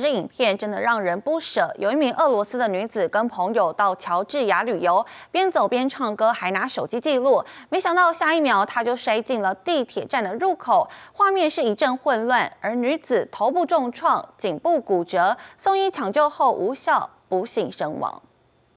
这影片真的让人不舍。有一名俄罗斯的女子跟朋友到乔治亚旅游，边走边唱歌，还拿手机记录。没想到下一秒，她就摔进了地铁站的入口，画面是一阵混乱，而女子头部重创，颈部骨折，送医抢救后无效，不幸身亡。